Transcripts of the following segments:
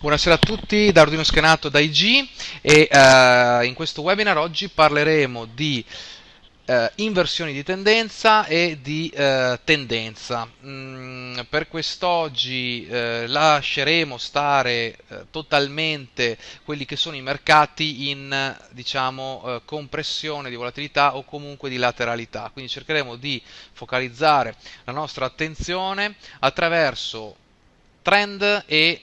Buonasera a tutti, da Ordino Schenato da IG e uh, in questo webinar oggi parleremo di uh, inversioni di tendenza e di uh, tendenza. Mm, per quest'oggi lasceremo stare totalmente quelli che sono i mercati in diciamo, compressione di volatilità o comunque di lateralità, quindi cercheremo di focalizzare la nostra attenzione attraverso trend e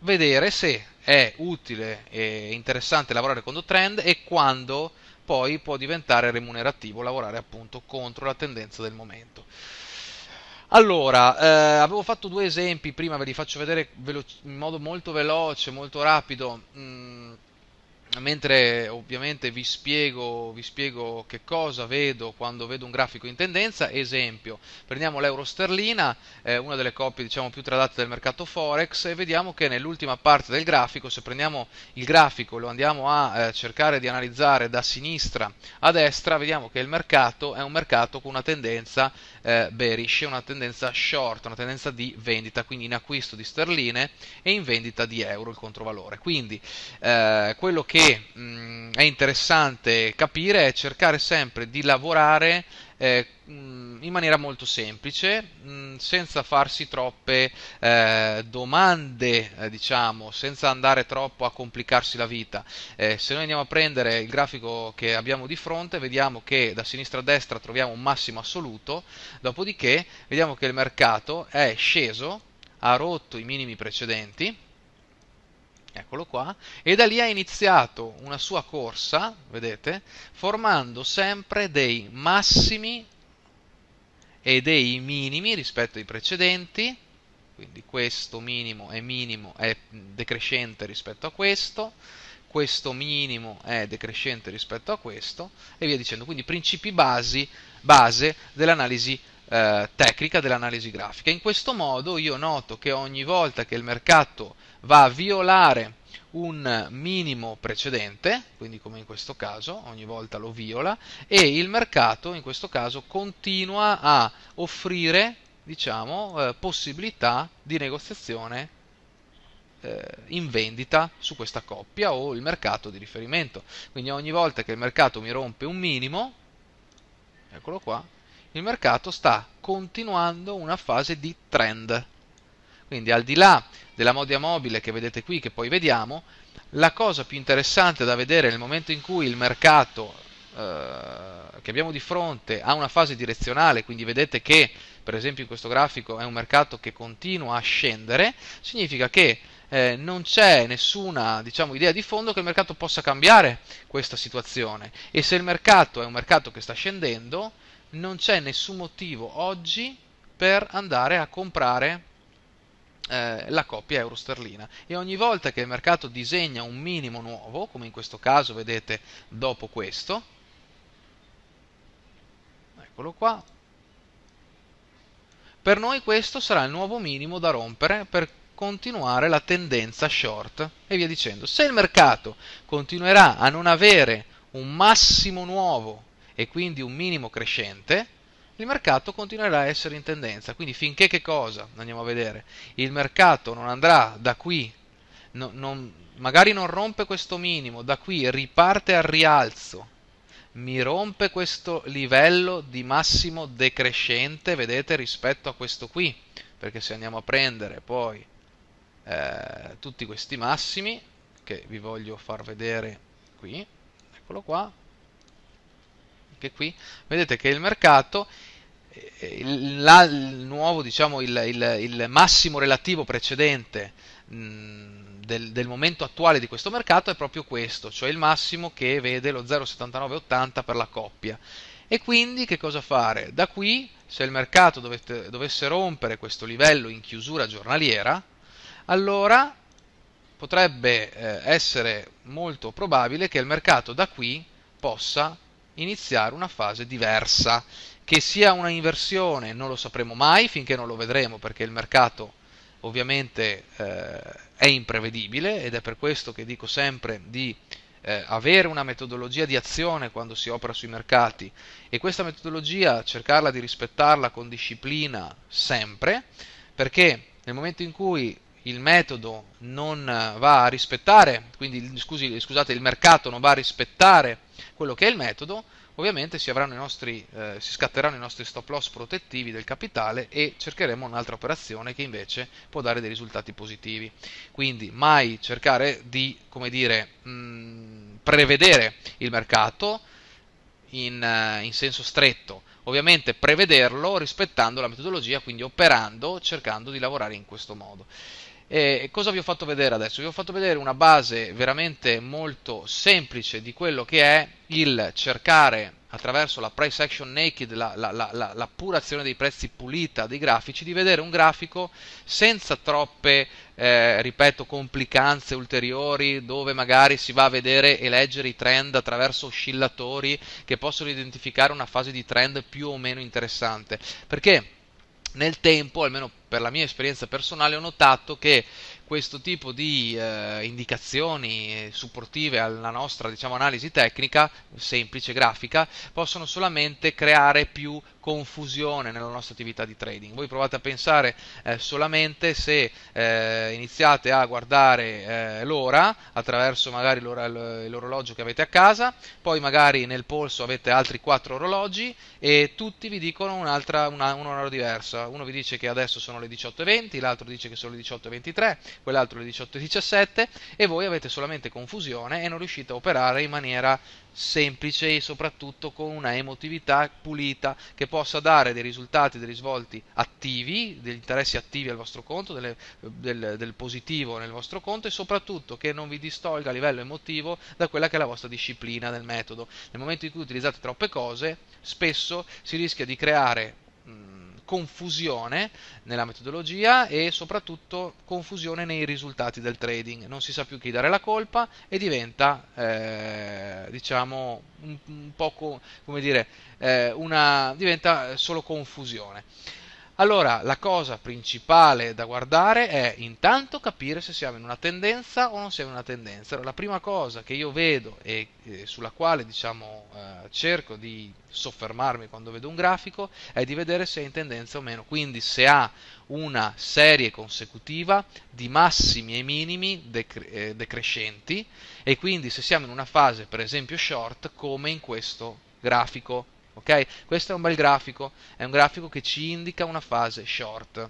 vedere se è utile e interessante lavorare contro trend e quando poi può diventare remunerativo lavorare appunto contro la tendenza del momento. Allora, eh, avevo fatto due esempi prima, ve li faccio vedere in modo molto veloce, molto rapido. Mm mentre ovviamente vi spiego, vi spiego, che cosa vedo quando vedo un grafico in tendenza, esempio, prendiamo l'euro sterlina, eh, una delle coppie diciamo, più tradate del mercato forex e vediamo che nell'ultima parte del grafico, se prendiamo il grafico e lo andiamo a eh, cercare di analizzare da sinistra a destra, vediamo che il mercato è un mercato con una tendenza eh, bearish, una tendenza short, una tendenza di vendita, quindi in acquisto di sterline e in vendita di euro il controvalore. Quindi eh, quello che mh, mm, è interessante capire è cercare sempre di lavorare eh, in maniera molto semplice, mh, senza farsi troppe eh, domande, eh, diciamo, senza andare troppo a complicarsi la vita. Eh, se noi andiamo a prendere il grafico che abbiamo di fronte, vediamo che da sinistra a destra troviamo un massimo assoluto, dopodiché vediamo che il mercato è sceso, ha rotto i minimi precedenti eccolo qua, e da lì ha iniziato una sua corsa, vedete, formando sempre dei massimi e dei minimi rispetto ai precedenti, quindi questo minimo è minimo è decrescente rispetto a questo, questo minimo è decrescente rispetto a questo e via dicendo, quindi principi basi, base dell'analisi eh, tecnica dell'analisi grafica. In questo modo io noto che ogni volta che il mercato va a violare un minimo precedente, quindi come in questo caso, ogni volta lo viola, e il mercato in questo caso continua a offrire diciamo, eh, possibilità di negoziazione eh, in vendita su questa coppia o il mercato di riferimento. Quindi ogni volta che il mercato mi rompe un minimo, eccolo qua, il mercato sta continuando una fase di trend. Quindi al di là della modia mobile che vedete qui, che poi vediamo, la cosa più interessante da vedere nel momento in cui il mercato eh, che abbiamo di fronte ha una fase direzionale, quindi vedete che per esempio in questo grafico è un mercato che continua a scendere, significa che eh, non c'è nessuna diciamo, idea di fondo che il mercato possa cambiare questa situazione e se il mercato è un mercato che sta scendendo non c'è nessun motivo oggi per andare a comprare eh, la coppia euro-sterlina e ogni volta che il mercato disegna un minimo nuovo, come in questo caso vedete dopo questo, eccolo qua, per noi questo sarà il nuovo minimo da rompere per continuare la tendenza short e via dicendo. Se il mercato continuerà a non avere un massimo nuovo e quindi un minimo crescente, il mercato continuerà a essere in tendenza. Quindi finché che cosa? Andiamo a vedere. Il mercato non andrà da qui, no, non, magari non rompe questo minimo, da qui riparte al rialzo, mi rompe questo livello di massimo decrescente, vedete, rispetto a questo qui. Perché se andiamo a prendere poi eh, tutti questi massimi, che vi voglio far vedere qui, eccolo qua, anche qui, vedete che il mercato la, il nuovo, diciamo, il, il, il, massimo relativo precedente mh, del, del, momento attuale di questo mercato è proprio questo, cioè il massimo che vede lo 0,7980 per la coppia. E quindi che cosa fare? Da qui, se il mercato dovete, dovesse rompere questo livello in chiusura giornaliera, allora potrebbe eh, essere molto probabile che il mercato da qui possa iniziare una fase diversa che sia una inversione non lo sapremo mai finché non lo vedremo perché il mercato ovviamente eh, è imprevedibile ed è per questo che dico sempre di eh, avere una metodologia di azione quando si opera sui mercati e questa metodologia cercarla di rispettarla con disciplina sempre perché nel momento in cui il metodo non eh, va a rispettare, quindi scusi, scusate, il mercato non va a rispettare quello che è il metodo, Ovviamente si, nostri, eh, si, scatteranno i nostri stop loss protettivi del capitale e cercheremo un'altra operazione che invece può dare dei risultati positivi. Quindi mai cercare di dire, mh, prevedere il mercato in, eh, in senso stretto, ovviamente prevederlo rispettando la metodologia, quindi operando, cercando di lavorare in questo modo. E cosa vi ho fatto vedere adesso? Vi ho fatto vedere una base veramente molto semplice di quello che è il cercare attraverso la price action naked, la, la, la, la pura azione dei prezzi pulita dei grafici, di vedere un grafico senza troppe, eh, ripeto, complicanze ulteriori, dove magari si va a vedere e leggere i trend attraverso oscillatori che possono identificare una fase di trend più o meno interessante. Perché? nel tempo, almeno per la mia esperienza personale, ho notato che questo tipo di eh, indicazioni eh, supportive alla nostra diciamo, analisi tecnica, semplice grafica, possono solamente creare più confusione nella nostra attività di trading. Voi provate a pensare eh, solamente se eh, iniziate a guardare eh, l'ora attraverso magari l'orologio che avete a casa, poi magari nel polso avete altri quattro orologi e tutti vi dicono un'altra, una, un'ora diversa. Uno vi dice che adesso sono le 18.20, l'altro dice che sono le 18.23, quell'altro le 18.17 e voi avete solamente confusione e non riuscite a operare in maniera semplice e soprattutto con una emotività pulita che possa dare dei risultati, dei risvolti attivi, degli interessi attivi al vostro conto, delle, del, del, positivo nel vostro conto e soprattutto che non vi distolga a livello emotivo da quella che è la vostra disciplina del metodo. Nel momento in cui utilizzate troppe cose, spesso si rischia di creare... Mh, mm, confusione nella metodologia e soprattutto confusione nei risultati del trading. Non si sa più chi dare la colpa e diventa, eh, diciamo, un, un poco, come dire, eh, una, diventa solo confusione. Allora, la cosa principale da guardare è intanto capire se siamo in una tendenza o non siamo in una tendenza. Allora, la prima cosa che io vedo e, sulla quale diciamo, eh, cerco di soffermarmi quando vedo un grafico è di vedere se è in tendenza o meno. Quindi se ha una serie consecutiva di massimi e minimi decre- eh, decrescenti e quindi se siamo in una fase per esempio short come in questo grafico ok? Questo è un bel grafico, è un grafico che ci indica una fase short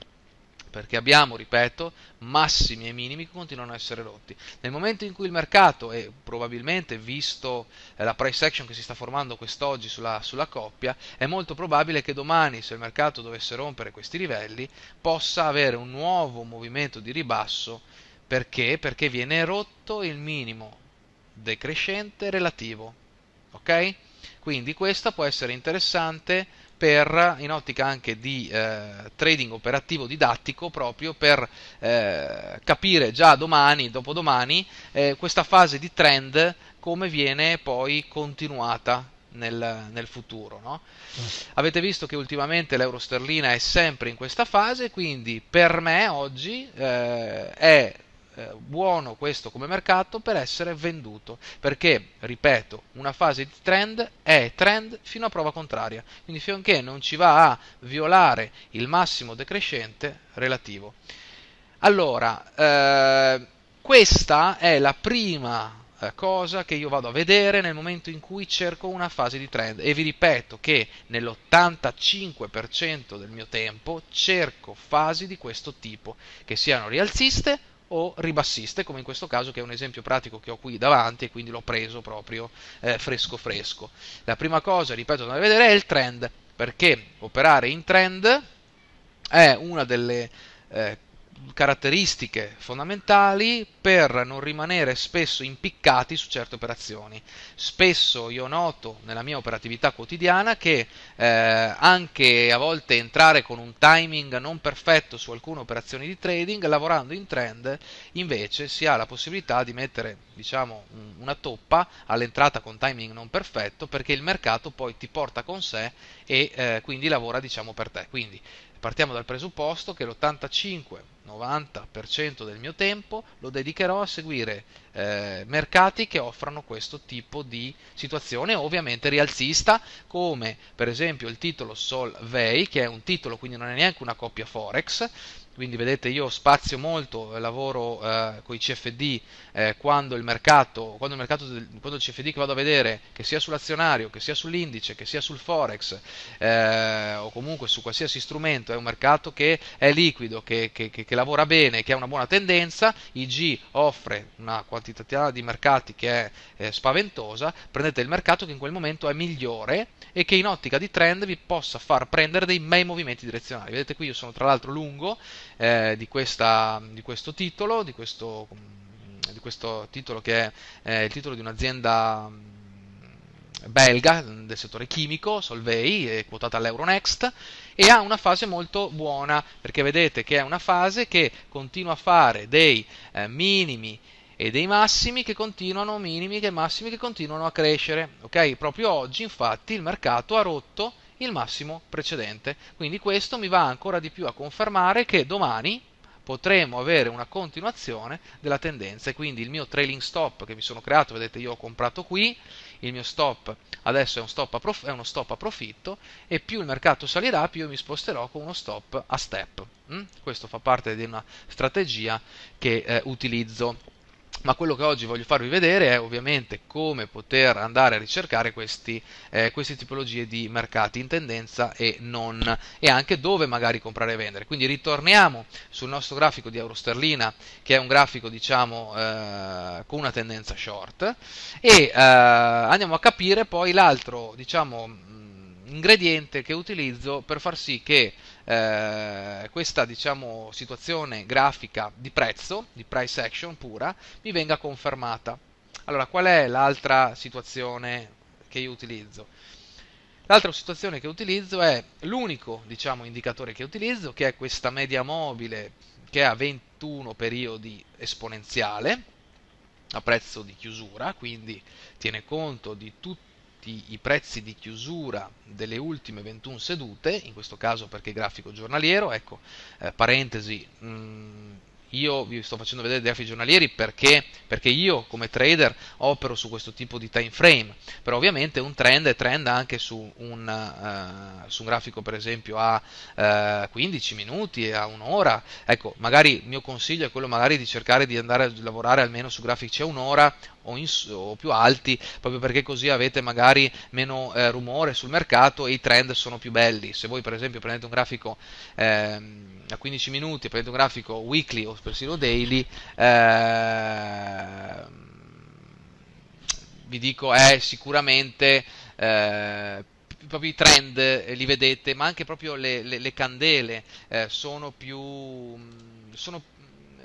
perché abbiamo, ripeto, massimi e minimi che continuano a essere rotti. Nel momento in cui il mercato, e probabilmente visto eh, la price action che si sta formando quest'oggi sulla, sulla, coppia, è molto probabile che domani, se il mercato dovesse rompere questi livelli, possa avere un nuovo movimento di ribasso. Perché? Perché viene rotto il minimo decrescente relativo. Ok? Quindi questa può essere interessante per, in ottica anche di eh, trading operativo didattico, proprio per eh, capire già domani, dopodomani, eh, questa fase di trend come viene poi continuata nel, nel, futuro. No? Mm. Avete visto che ultimamente l'euro sterlina è sempre in questa fase, quindi per me oggi eh, è eh, buono questo come mercato per essere venduto, perché, ripeto, una fase di trend è trend fino a prova contraria, quindi finché non ci va a violare il massimo decrescente relativo. Allora, eh, questa è la prima eh, cosa che io vado a vedere nel momento in cui cerco una fase di trend e vi ripeto che nell'85% del mio tempo cerco fasi di questo tipo, che siano rialziste o ribassiste, come in questo caso che è un esempio pratico che ho qui davanti e quindi l'ho preso proprio eh, fresco fresco. La prima cosa, ripeto, da vedere è il trend, perché operare in trend è una delle eh, caratteristiche fondamentali per non rimanere spesso impiccati su certe operazioni. Spesso io noto nella mia operatività quotidiana che eh, anche a volte entrare con un timing non perfetto su alcune operazioni di trading, lavorando in trend invece si ha la possibilità di mettere diciamo, una toppa all'entrata con timing non perfetto perché il mercato poi ti porta con sé e eh, quindi lavora diciamo, per te. Quindi partiamo dal presupposto che l'85 90% del mio tempo lo dedicherò a seguire eh, mercati che offrano questo tipo di situazione, ovviamente rialzista, come per esempio il titolo Solvay, che è un titolo, quindi non è neanche una coppia Forex, quindi vedete io spazio molto, eh, lavoro eh, con i CFD eh, quando il mercato, quando il, mercato del, quando il CFD che vado a vedere, che sia sull'azionario, che sia sull'indice, che sia sul forex eh, o comunque su qualsiasi strumento, è un mercato che è liquido, che, che, che, che lavora bene, che ha una buona tendenza, IG offre una quantità di mercati che è eh, spaventosa, prendete il mercato che in quel momento è migliore e che in ottica di trend vi possa far prendere dei bei movimenti direzionali. Vedete qui io sono tra l'altro lungo, eh, di, questa, di, questo titolo, di questo, mm, di questo titolo che è eh, il titolo di un'azienda mm, belga mm, del settore chimico, Solvay, è quotata all'Euronext e ha una fase molto buona perché vedete che è una fase che continua a fare dei eh, minimi e dei massimi che continuano, minimi che massimi che continuano a crescere. Ok? Proprio oggi, infatti, il mercato ha rotto il massimo precedente. Quindi questo mi va ancora di più a confermare che domani potremo avere una continuazione della tendenza e quindi il mio trailing stop che mi sono creato, vedete io ho comprato qui, il mio stop adesso è, un stop prof- è uno stop a profitto e più il mercato salirà più io mi sposterò con uno stop a step. Mm? Questo fa parte di una strategia che eh, utilizzo ma quello che oggi voglio farvi vedere è ovviamente come poter andare a ricercare questi, eh, queste tipologie di mercati in tendenza e non e anche dove magari comprare e vendere quindi ritorniamo sul nostro grafico di euro sterlina che è un grafico diciamo eh, con una tendenza short e eh, andiamo a capire poi l'altro diciamo mm, ingrediente che utilizzo per far sì che eh, questa diciamo, situazione grafica di prezzo, di price action pura, mi venga confermata. Allora, qual è l'altra situazione che io utilizzo? L'altra situazione che utilizzo è l'unico diciamo, indicatore che utilizzo, che è questa media mobile che ha 21 periodi esponenziale a prezzo di chiusura, quindi tiene conto di tutti tutti i prezzi di chiusura delle ultime 21 sedute, in questo caso perché grafico giornaliero, ecco, eh, parentesi, mh, mm, io vi sto facendo vedere dei grafici giornalieri perché, perché, io come trader opero su questo tipo di time frame, però ovviamente un trend è trend anche su un, uh, su un grafico per esempio a uh, eh, 15 minuti, a un'ora, ecco magari il mio consiglio è quello magari di cercare di andare a lavorare almeno su grafici a un'ora o, in, o più alti, proprio perché così avete magari meno uh, rumore sul mercato e i trend sono più belli, se voi per esempio prendete un grafico... Ehm, a 15 minuti, prendo un grafico weekly o persino daily, eh, vi dico è sicuramente eh, proprio i trend li vedete, ma anche proprio le, le, le candele eh, sono più sono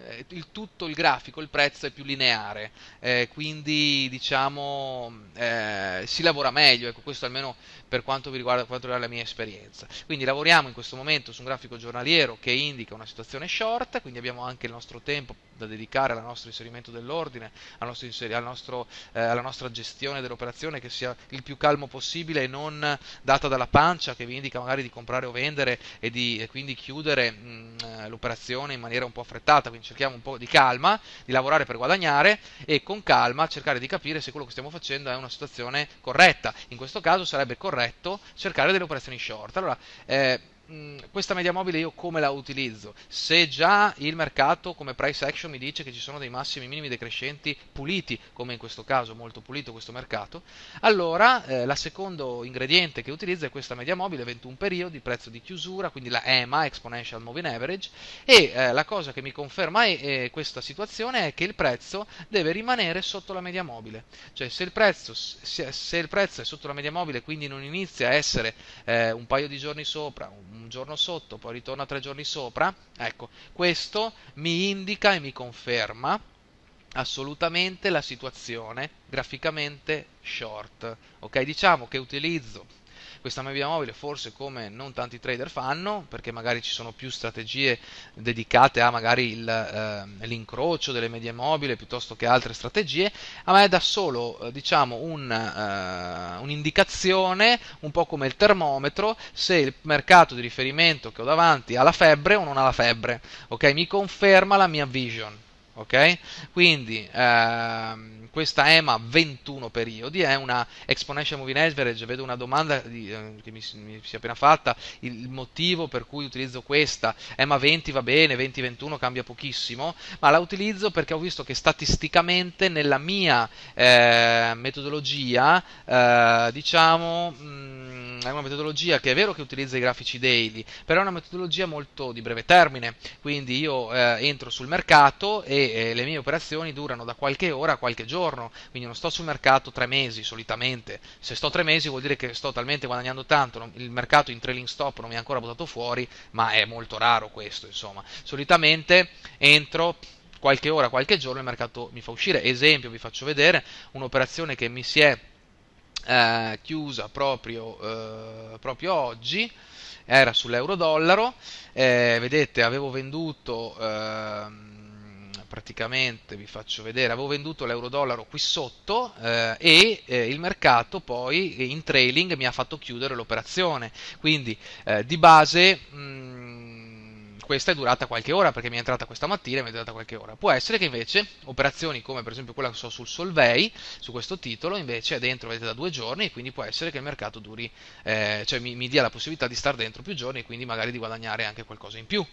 eh, il tutto il grafico, il prezzo è più lineare, eh, quindi diciamo eh, si lavora meglio, ecco, questo almeno per quanto mi riguarda, quanto riguarda la mia esperienza. Quindi lavoriamo in questo momento su un grafico giornaliero che indica una situazione short, quindi abbiamo anche il nostro tempo da dedicare al nostro inserimento dell'ordine, al nostro inseri- al nostro, eh, alla nostra gestione dell'operazione che sia il più calmo possibile e non data dalla pancia che vi indica magari di comprare o vendere e, di, e quindi chiudere mh, mm, eh, l'operazione in maniera un po' affrettata, quindi cerchiamo un po' di calma, di lavorare per guadagnare e con calma cercare di capire se quello che stiamo facendo è una situazione corretta. In questo caso sarebbe corretto cercare delle operazioni short. Allora, eh, Mm, questa media mobile io come la utilizzo? Se già il mercato come price action mi dice che ci sono dei massimi e minimi decrescenti puliti, come in questo caso molto pulito questo mercato, allora eh, la secondo ingrediente che utilizzo è questa media mobile, 21 periodi, prezzo di chiusura, quindi la EMA, Exponential Moving Average, e eh, la cosa che mi conferma è, eh, è eh, questa situazione è che il prezzo deve rimanere sotto la media mobile, cioè se il prezzo, se, se il prezzo è sotto la media mobile quindi non inizia a essere eh, un paio di giorni sopra, un giorno sotto, poi ritorna tre giorni sopra, ecco, questo mi indica e mi conferma assolutamente la situazione graficamente short. Ok, diciamo che utilizzo questa media mobile forse come non tanti trader fanno, perché magari ci sono più strategie dedicate a magari il, eh, l'incrocio delle medie mobile piuttosto che altre strategie, ma è da solo eh, diciamo un, eh, un'indicazione, un po' come il termometro, se il mercato di riferimento che ho davanti ha la febbre o non ha la febbre, ok? Mi conferma la mia vision. Okay? Quindi ehm, questa EMA 21 periodi è una exponential moving average, vedo una domanda di, eh, che mi, mi, si è appena fatta, il, il, motivo per cui utilizzo questa, EMA 20 va bene, 20-21 cambia pochissimo, ma la utilizzo perché ho visto che statisticamente nella mia eh, metodologia, eh, diciamo, mh, mm, è una metodologia che è vero che utilizza i grafici daily, però è una metodologia molto di breve termine, quindi io eh, entro sul mercato e eh, le mie operazioni durano da qualche ora a qualche giorno, quindi non sto sul mercato tre mesi solitamente, se sto tre mesi vuol dire che sto talmente guadagnando tanto, non, il mercato in trailing stop non mi ha ancora buttato fuori, ma è molto raro questo, insomma, solitamente entro qualche ora, qualche giorno il mercato mi fa uscire, esempio vi faccio vedere un'operazione che mi si è eh, chiusa proprio, eh, proprio oggi, era sull'euro dollaro, eh, vedete avevo venduto... Ehm, praticamente vi faccio vedere, avevo venduto l'euro dollaro qui sotto eh, e eh, il mercato poi in trailing mi ha fatto chiudere l'operazione, quindi eh, di base mh, mm, questa è durata qualche ora perché mi è entrata questa mattina e mi è durata qualche ora. Può essere che invece operazioni come per esempio quella che so sul Solvay, su questo titolo, invece è dentro vedete, da due giorni e quindi può essere che il mercato duri, eh, cioè mi, mi, dia la possibilità di stare dentro più giorni e quindi magari di guadagnare anche qualcosa in più.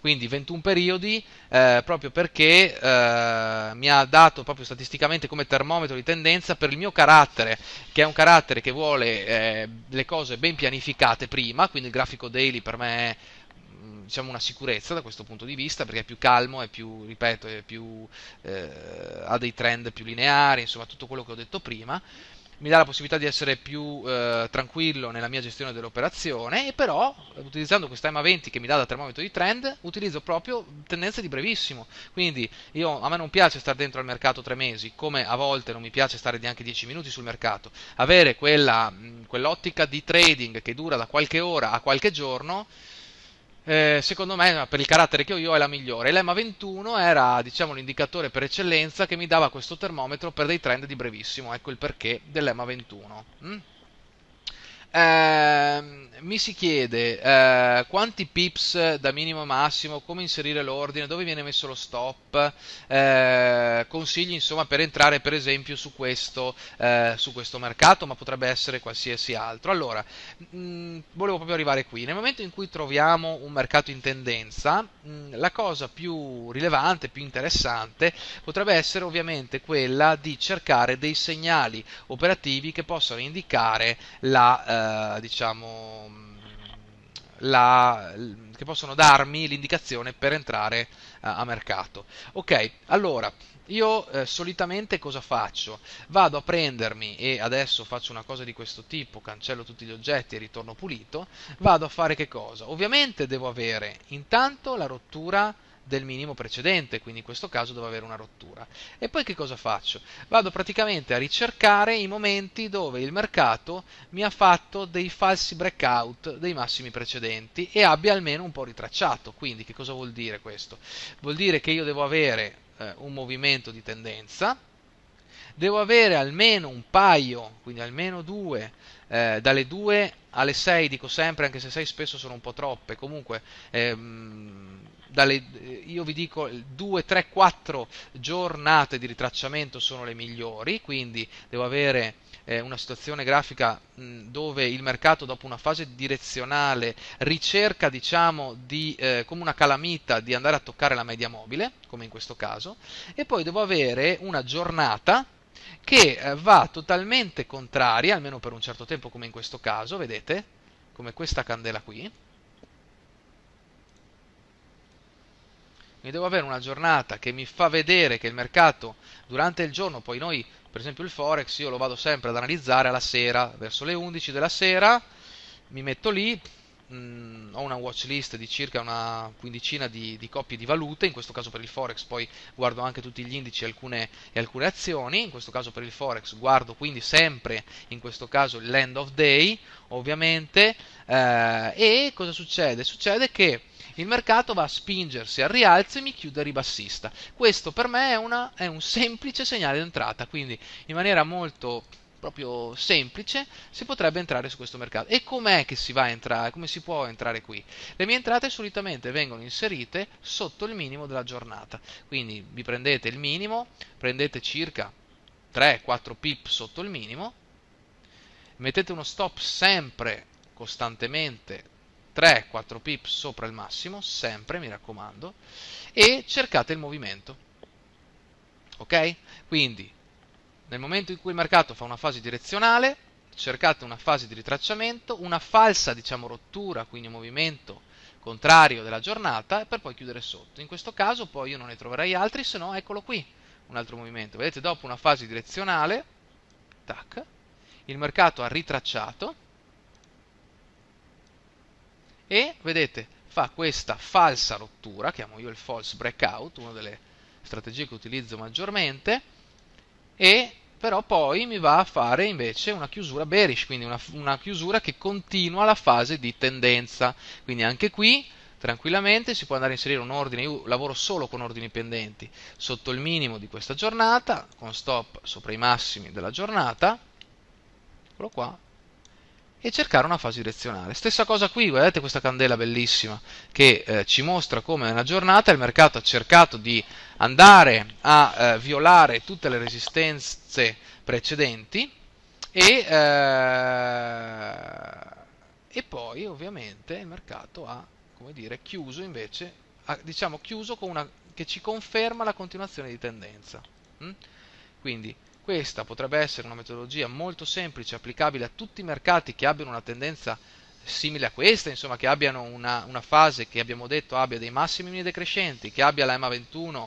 Quindi 21 periodi eh, proprio perché eh, mi ha dato proprio statisticamente come termometro di tendenza per il mio carattere, che è un carattere che vuole eh, le cose ben pianificate prima, quindi il grafico daily per me è diciamo, una sicurezza da questo punto di vista perché è più calmo, è più, ripeto, è più, eh, ha dei trend più lineari, insomma tutto quello che ho detto prima mi dà la possibilità di essere più eh, tranquillo nella mia gestione dell'operazione e però utilizzando questa MA20 che mi dà da termometro di trend utilizzo proprio tendenze di brevissimo quindi io, a me non piace stare dentro al mercato tre mesi come a volte non mi piace stare neanche dieci minuti sul mercato avere quella, quell'ottica di trading che dura da qualche ora a qualche giorno eh, secondo me, per il carattere che ho io, è la migliore. L'EMA 21 era, diciamo, l'indicatore per eccellenza che mi dava questo termometro per dei trend di brevissimo. Ecco il perché dell'EMA 21. Mm? Ehm mi si chiede eh, quanti pips da minimo a massimo, come inserire l'ordine, dove viene messo lo stop, eh, consigli insomma per entrare per esempio su questo, eh, su questo, mercato, ma potrebbe essere qualsiasi altro. Allora, mh, mm, volevo proprio arrivare qui, nel momento in cui troviamo un mercato in tendenza, mh, mm, la cosa più rilevante, più interessante potrebbe essere ovviamente quella di cercare dei segnali operativi che possano indicare la, eh, diciamo, la, che possono darmi l'indicazione per entrare eh, a mercato. Ok, allora io eh, solitamente cosa faccio? Vado a prendermi e adesso faccio una cosa di questo tipo, cancello tutti gli oggetti e ritorno pulito, vado a fare che cosa? Ovviamente devo avere intanto la rottura del minimo precedente, quindi in questo caso devo avere una rottura. E poi che cosa faccio? Vado praticamente a ricercare i momenti dove il mercato mi ha fatto dei falsi breakout dei massimi precedenti e abbia almeno un po' ritracciato. Quindi che cosa vuol dire questo? Vuol dire che io devo avere eh, un movimento di tendenza, devo avere almeno un paio, quindi almeno due, eh, dalle due alle 6 dico sempre, anche se 6 spesso sono un po' troppe, comunque... Ehm, dalle, eh, io vi dico 2, 3, 4 giornate di ritracciamento sono le migliori, quindi devo avere eh, una situazione grafica mh, dove il mercato dopo una fase direzionale ricerca diciamo di, eh, come una calamita di andare a toccare la media mobile, come in questo caso, e poi devo avere una giornata che eh, va totalmente contraria, almeno per un certo tempo come in questo caso, vedete, come questa candela qui, mi devo avere una giornata che mi fa vedere che il mercato durante il giorno, poi noi per esempio il forex io lo vado sempre ad analizzare alla sera, verso le 11 della sera, mi metto lì, mh, mm, ho una watch list di circa una quindicina di, di, coppie di valute, in questo caso per il forex poi guardo anche tutti gli indici e alcune, e alcune azioni, in questo caso per il forex guardo quindi sempre in questo caso l'end of day, ovviamente eh, e cosa succede? Succede che il mercato va a spingersi al rialzo e mi chiude a ribassista. Questo per me è, una, è un semplice segnale d'entrata, quindi in maniera molto proprio semplice si potrebbe entrare su questo mercato. E com'è che si va a entrare? Come si può entrare qui? Le mie entrate solitamente vengono inserite sotto il minimo della giornata. Quindi vi prendete il minimo, prendete circa 3-4 pip sotto il minimo, mettete uno stop sempre costantemente 3-4 pip sopra il massimo, sempre mi raccomando, e cercate il movimento. Ok? Quindi nel momento in cui il mercato fa una fase direzionale, cercate una fase di ritracciamento, una falsa diciamo, rottura, quindi un movimento contrario della giornata, per poi chiudere sotto. In questo caso poi io non ne troverei altri, se no eccolo qui, un altro movimento. Vedete, dopo una fase direzionale, tac, il mercato ha ritracciato, e vedete fa questa falsa rottura, chiamo io il false breakout, una delle strategie che utilizzo maggiormente, e però poi mi va a fare invece una chiusura bearish, quindi una, una chiusura che continua la fase di tendenza. Quindi anche qui tranquillamente, si può andare a inserire un ordine, io lavoro solo con ordini pendenti, sotto il minimo di questa giornata, con stop sopra i massimi della giornata, eccolo qua, e cercare una fase direzionale. Stessa cosa qui, guardate questa candela bellissima che eh, ci mostra come nella giornata il mercato ha cercato di andare a eh, violare tutte le resistenze precedenti e, eh, e poi ovviamente il mercato ha dire, chiuso invece, ha, diciamo chiuso con una che ci conferma la continuazione di tendenza. Mm? Quindi questa potrebbe essere una metodologia molto semplice, applicabile a tutti i mercati che abbiano una tendenza simile a questa, insomma, che abbiano una, una fase che abbiamo detto abbia dei massimi minimi decrescenti, che abbia la MA21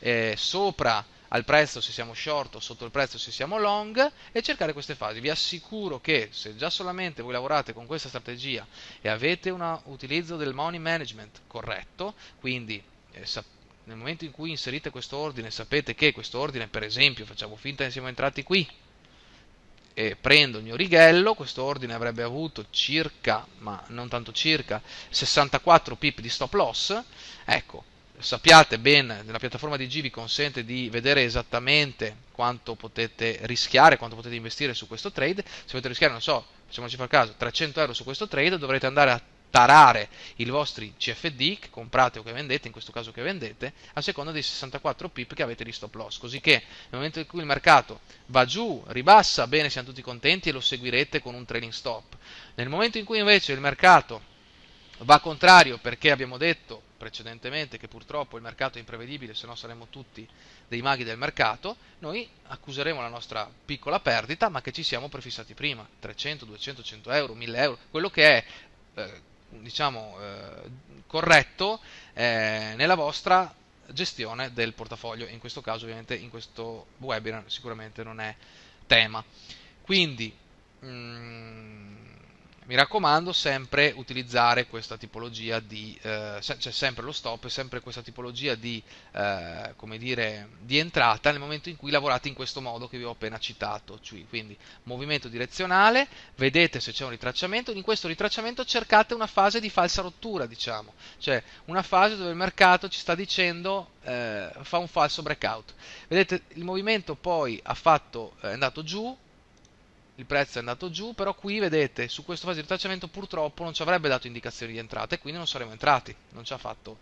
eh, sopra al prezzo se siamo short o sotto il prezzo se siamo long e cercare queste fasi. Vi assicuro che se già solamente voi lavorate con questa strategia e avete un utilizzo del money management corretto, quindi eh, sapete nel momento in cui inserite questo ordine, sapete che questo ordine, per esempio, facciamo finta che siamo entrati qui, e prendo il mio righello, questo ordine avrebbe avuto circa, ma non tanto circa, 64 pip di stop loss, ecco, sappiate bene, la piattaforma di G vi consente di vedere esattamente quanto potete rischiare, quanto potete investire su questo trade. Se volete rischiare, non so, facciamoci far caso, 300 euro su questo trade, dovrete andare a tarare i vostri CFD che comprate o che vendete, in questo caso che vendete, a seconda dei 64 pip che avete di stop loss. Così che nel momento in cui il mercato va giù, ribassa, bene, siamo tutti contenti e lo seguirete con un trailing stop. Nel momento in cui invece il mercato va contrario perché abbiamo detto precedentemente che purtroppo il mercato è imprevedibile, se no saremmo tutti dei maghi del mercato, noi accuseremo la nostra piccola perdita, ma che ci siamo prefissati prima, 300, 200, 100 euro, 1000 euro, quello che è eh, diciamo, eh, corretto eh, nella vostra gestione del portafoglio. In questo caso, ovviamente, in questo webinar sicuramente non è tema. Quindi, mh, mm, mi raccomando sempre utilizzare questa tipologia di eh, cioè sempre lo stop e sempre questa tipologia di eh, come dire di entrata nel momento in cui lavorate in questo modo che vi ho appena citato cioè, quindi movimento direzionale vedete se c'è un ritracciamento in questo ritracciamento cercate una fase di falsa rottura diciamo cioè una fase dove il mercato ci sta dicendo eh, fa un falso breakout vedete il movimento poi fatto, è andato giù il prezzo è andato giù, però qui vedete su questo fase di ritracciamento purtroppo non ci avrebbe dato indicazioni di entrata e quindi non saremmo entrati, non ci ha fatto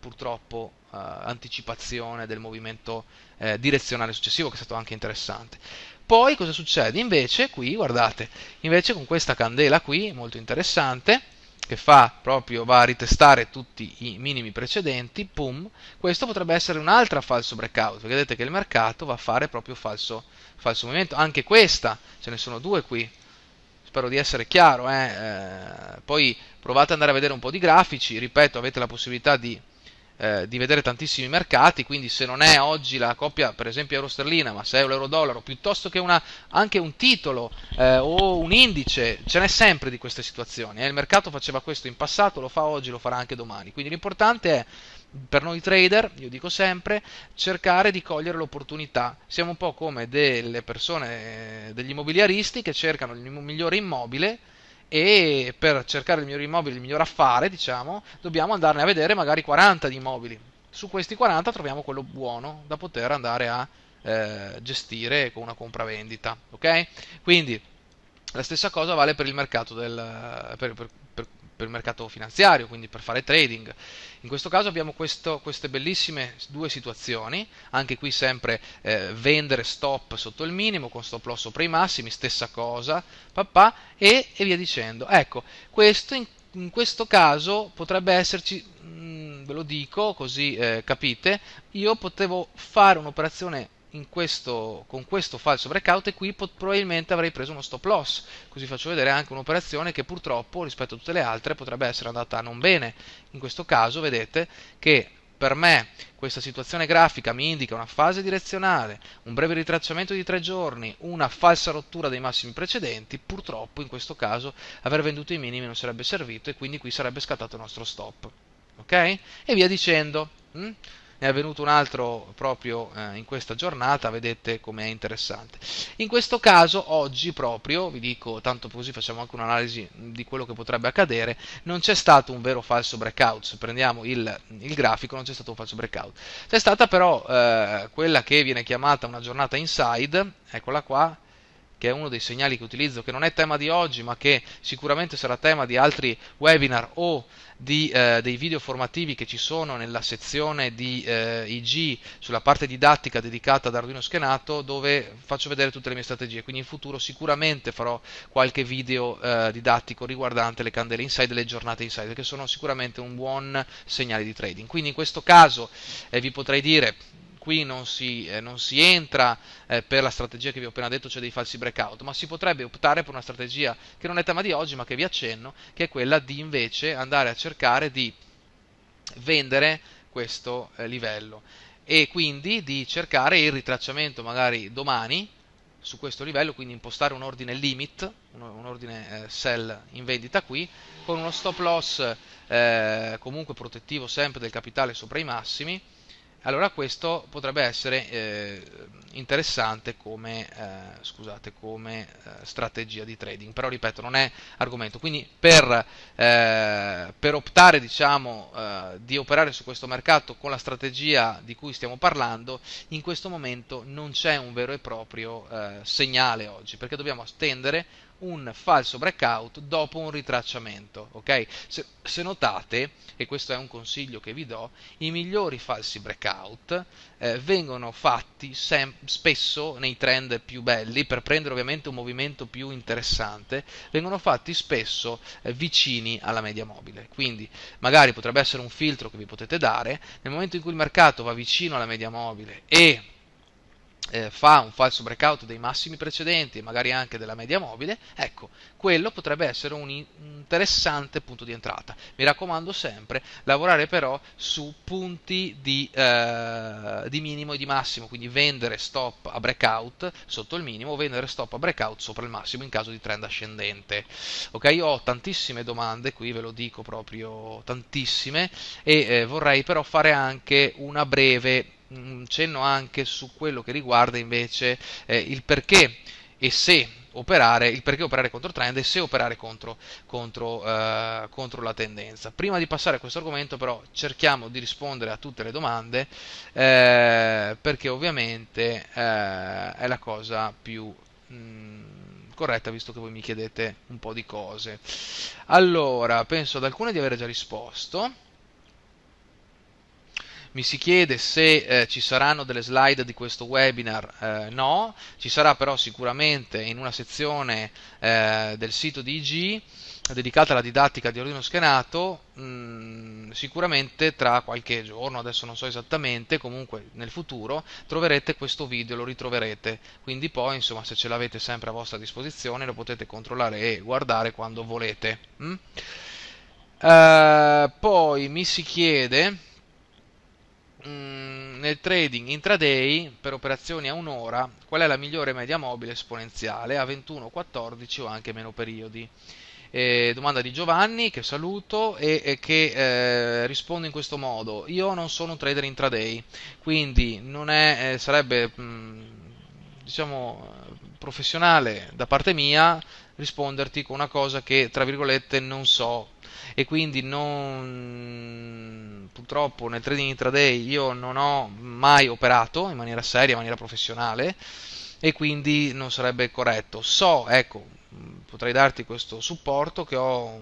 purtroppo eh, anticipazione del movimento eh, direzionale successivo che è stato anche interessante. Poi cosa succede? Invece qui, guardate, invece con questa candela qui, molto interessante, che fa proprio, va a ritestare tutti i minimi precedenti, boom, questo potrebbe essere un'altra falso breakout, vedete che il mercato va a fare proprio falso breakout falso movimento, anche questa, ce ne sono due qui, spero di essere chiaro, eh? Eh, poi provate ad andare a vedere un po' di grafici, ripeto avete la possibilità di, eh, di vedere tantissimi mercati, quindi se non è oggi la coppia per esempio euro sterlina, ma se è l'euro dollaro, piuttosto che una, anche un titolo eh, o un indice, ce n'è sempre di queste situazioni, eh, il mercato faceva questo in passato, lo fa oggi, lo farà anche domani, quindi l'importante è per noi trader, io dico sempre, cercare di cogliere l'opportunità. Siamo un po' come delle persone, eh, degli immobiliaristi che cercano il migliore immobile e per cercare il migliore immobile, il miglior affare, diciamo, dobbiamo andarne a vedere magari 40 di immobili. Su questi 40 troviamo quello buono da poter andare a eh, gestire con una compravendita, ok? Quindi la stessa cosa vale per il mercato del, per, per, per il mercato finanziario, quindi per fare trading. In questo caso abbiamo questo, queste bellissime due situazioni, anche qui sempre eh, vendere stop sotto il minimo con stop loss sopra i massimi, stessa cosa, papà, e, e via dicendo. Ecco, questo in, in questo caso potrebbe esserci, mh, mm, ve lo dico così eh, capite, io potevo fare un'operazione questo, con questo falso breakout e qui pot- probabilmente avrei preso uno stop loss, così faccio vedere anche un'operazione che purtroppo rispetto a tutte le altre potrebbe essere andata non bene. In questo caso vedete che per me questa situazione grafica mi indica una fase direzionale, un breve ritracciamento di tre giorni, una falsa rottura dei massimi precedenti, purtroppo in questo caso aver venduto i minimi non sarebbe servito e quindi qui sarebbe scattato il nostro stop. Ok? E via dicendo. Mm? è avvenuto un altro proprio eh, in questa giornata, vedete com'è interessante. In questo caso oggi proprio, vi dico tanto così facciamo anche un'analisi di quello che potrebbe accadere, non c'è stato un vero falso breakout, se prendiamo il, il grafico non c'è stato un falso breakout, c'è stata però eh, quella che viene chiamata una giornata inside, eccola qua, che è uno dei segnali che utilizzo, che non è tema di oggi, ma che sicuramente sarà tema di altri webinar o di, eh, dei video formativi che ci sono nella sezione di eh, IG sulla parte didattica dedicata ad Arduino Schenato, dove faccio vedere tutte le mie strategie. Quindi in futuro sicuramente farò qualche video eh, didattico riguardante le candele inside e le giornate inside, che sono sicuramente un buon segnale di trading. Quindi in questo caso eh, vi potrei dire qui non si, eh, non si entra eh, per la strategia che vi ho appena detto, cioè dei falsi breakout, ma si potrebbe optare per una strategia che non è tema di oggi, ma che vi accenno, che è quella di invece andare a cercare di vendere questo eh, livello e quindi di cercare il ritracciamento magari domani su questo livello, quindi impostare un ordine limit, un, un ordine eh, sell in vendita qui, con uno stop loss eh, comunque protettivo sempre del capitale sopra i massimi allora questo potrebbe essere eh, interessante come, eh, scusate, come eh, strategia di trading, però ripeto non è argomento, quindi per, eh, per optare diciamo, eh, di operare su questo mercato con la strategia di cui stiamo parlando, in questo momento non c'è un vero e proprio eh, segnale oggi, perché dobbiamo attendere un falso breakout dopo un ritracciamento. Okay? Se, se, notate, e questo è un consiglio che vi do, i migliori falsi breakout eh, vengono fatti sem- spesso nei trend più belli, per prendere ovviamente un movimento più interessante, vengono fatti spesso eh, vicini alla media mobile. Quindi magari potrebbe essere un filtro che vi potete dare, nel momento in cui il mercato va vicino alla media mobile e eh, fa un falso breakout dei massimi precedenti, magari anche della media mobile, ecco, quello potrebbe essere un interessante punto di entrata. Mi raccomando sempre lavorare però su punti di, eh, di minimo e di massimo, quindi vendere stop a breakout sotto il minimo, vendere stop a breakout sopra il massimo in caso di trend ascendente. Ok, io ho tantissime domande qui, ve lo dico proprio tantissime e eh, vorrei però fare anche una breve un cenno anche su quello che riguarda invece eh, il perché e se operare, il perché operare contro trend e se operare contro, contro, eh, contro la tendenza. Prima di passare a questo argomento però cerchiamo di rispondere a tutte le domande eh, perché ovviamente eh, è la cosa più... Mh, mm, corretta visto che voi mi chiedete un po' di cose. Allora, penso ad alcune di aver già risposto. Mi si chiede se eh, ci saranno delle slide di questo webinar, eh, no, ci sarà però sicuramente in una sezione eh, del sito di IG dedicata alla didattica di ordino schenato, mh, mm, sicuramente tra qualche giorno, adesso non so esattamente, comunque nel futuro troverete questo video, lo ritroverete, quindi poi insomma se ce l'avete sempre a vostra disposizione lo potete controllare e guardare quando volete. Mm? Uh, poi mi si chiede Mm, nel trading intraday per operazioni a un'ora qual è la migliore media mobile esponenziale a 21, 14 o anche meno periodi. Eh, domanda di Giovanni che saluto e, e che eh, risponde in questo modo io non sono un trader intraday quindi non è, eh, sarebbe mh, mm, diciamo professionale da parte mia risponderti con una cosa che tra virgolette non so e quindi non, purtroppo nel trading intraday io non ho mai operato in maniera seria, in maniera professionale e quindi non sarebbe corretto. So, ecco, potrei darti questo supporto che ho